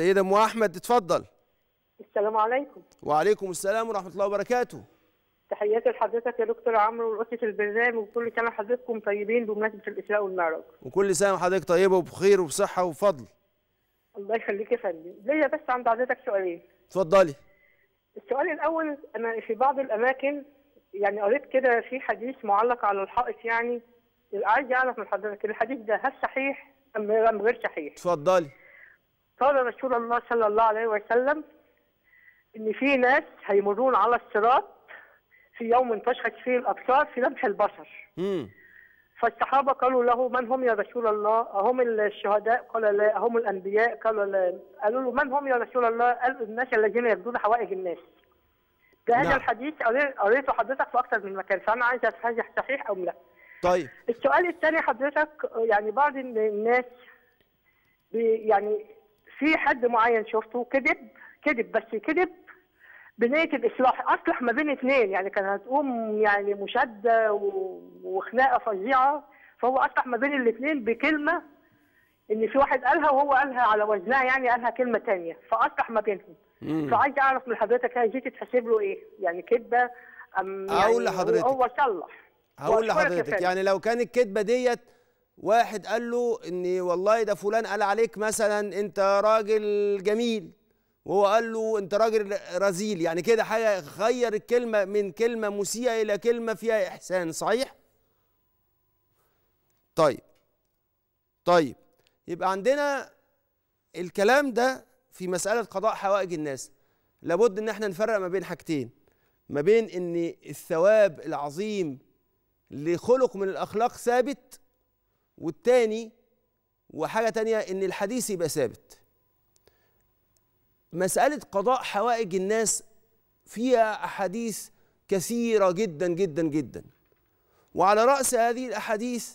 السيدة أم أحمد اتفضل السلام عليكم وعليكم السلام ورحمة الله وبركاته تحياتي لحضرتك يا دكتور عمرو ورئيسة البرنامج وكل سنة حضرتكم طيبين بمناسبة الإسراء والمعراج وكل سنة حضرتك طيبة وبخير وبصحة وبفضل الله يخليك يا فندم ليا بس عند حضرتك سؤالين اتفضلي السؤال الأول أنا في بعض الأماكن يعني قريت كده في حديث معلق على الحائط يعني عايز أعرف من حضرتك الحديث ده هل صحيح أم غير صحيح؟ اتفضلي قال رسول الله صلى الله عليه وسلم ان في ناس هيمرون على الصراط في يوم تشخص فيه الابصار في لمح البصر فالصحابه قالوا له من هم يا رسول الله اهم الشهداء قال لا اهم الانبياء قال لا قالوا له من هم يا رسول الله قال الناس الذين يبدون حوائج الناس ده هذا نعم. الحديث قريته حضرتك في اكثر من مكان فانا عايز هذا صحيح او لا طيب السؤال الثاني حضرتك يعني بعض الناس يعني في حد معين شفته كذب كذب بس كذب بنيه الاصلاح اصلح ما بين اثنين يعني كان هتقوم يعني مشاده وخناقه فظيعه فهو اصلح ما بين الاثنين بكلمه ان في واحد قالها وهو قالها على وزنها يعني قالها كلمه ثانيه فاصلح ما بينهم فعايز اعرف من حضرتك هي دي تتحسب له ايه يعني كذبه ام يعني لحضرتك هو صلح هقول لحضرتك يعني لو كانت الكذبه ديت واحد قال له ان والله ده فلان قال عليك مثلا انت راجل جميل وهو قال له انت راجل رذيل يعني كده حاجه غير الكلمه من كلمه مسيئه الى كلمه فيها احسان صحيح طيب طيب يبقى عندنا الكلام ده في مساله قضاء حوائج الناس لابد ان احنا نفرق ما بين حاجتين ما بين ان الثواب العظيم لخلق من الاخلاق ثابت والتاني وحاجة تانية إن الحديث يبقى ثابت مسألة قضاء حوائج الناس فيها أحاديث كثيرة جدا جدا جدا وعلى رأس هذه الأحاديث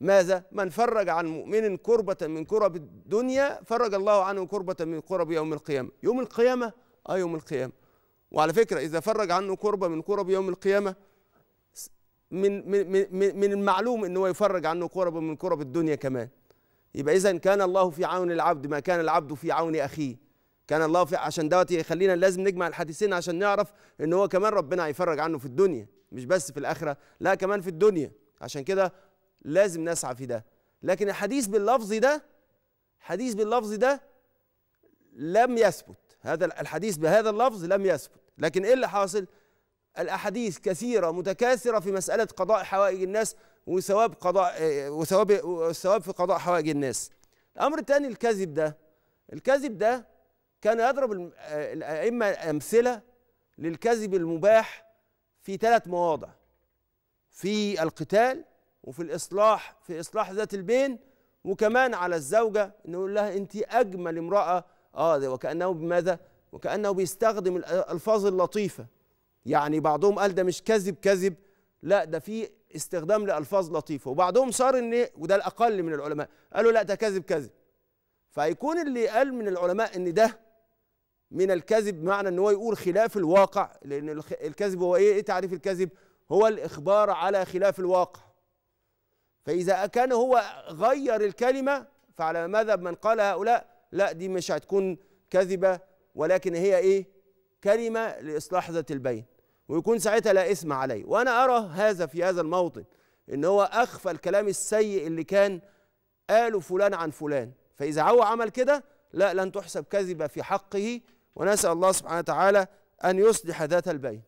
ماذا؟ من فرج عن مؤمن كربة من كرب الدنيا فرج الله عنه كربة من كرب يوم القيامة يوم القيامة؟ آه يوم القيامة وعلى فكرة إذا فرج عنه كربة من كرب يوم القيامة من من من, من المعلوم ان هو يفرج عنه كرب من كرب الدنيا كمان يبقى اذا كان الله في عون العبد ما كان العبد في عون اخيه كان الله في عشان دوت يخلينا لازم نجمع الحديثين عشان نعرف ان هو كمان ربنا هيفرج عنه في الدنيا مش بس في الاخره لا كمان في الدنيا عشان كده لازم نسعى في ده لكن الحديث باللفظ ده حديث باللفظ ده لم يثبت هذا الحديث بهذا اللفظ لم يثبت لكن ايه اللي حاصل الأحاديث كثيرة متكاثرة في مسألة قضاء حوائج الناس وثواب قضاء وثواب الثواب في قضاء حوائج الناس. الأمر الثاني الكذب ده الكذب ده كان يضرب الأئمة أمثلة للكذب المباح في ثلاث مواضع في القتال وفي الإصلاح في إصلاح ذات البين وكمان على الزوجة إنه يقول لها أنت أجمل امرأة آه وكأنه بماذا؟ وكأنه بيستخدم الألفاظ اللطيفة يعني بعضهم قال ده مش كذب كذب لا ده في استخدام لألفاظ لطيفة وبعضهم صار إن وده الأقل من العلماء قالوا لا ده كذب كذب فيكون اللي قال من العلماء إن ده من الكذب بمعنى إن هو يقول خلاف الواقع لأن الكذب هو إيه, إيه تعريف الكذب؟ هو الإخبار على خلاف الواقع فإذا كان هو غير الكلمة فعلى مذهب من قال هؤلاء لا دي مش هتكون كذبة ولكن هي إيه؟ كلمة لإصلاح ذات البين ويكون ساعتها لا إثم عليه وأنا أرى هذا في هذا الموطن إن هو أخفى الكلام السيء اللي كان قاله فلان عن فلان فإذا هو عمل كده لا لن تحسب كذبة في حقه ونسأل الله سبحانه وتعالى أن يصلح ذات البين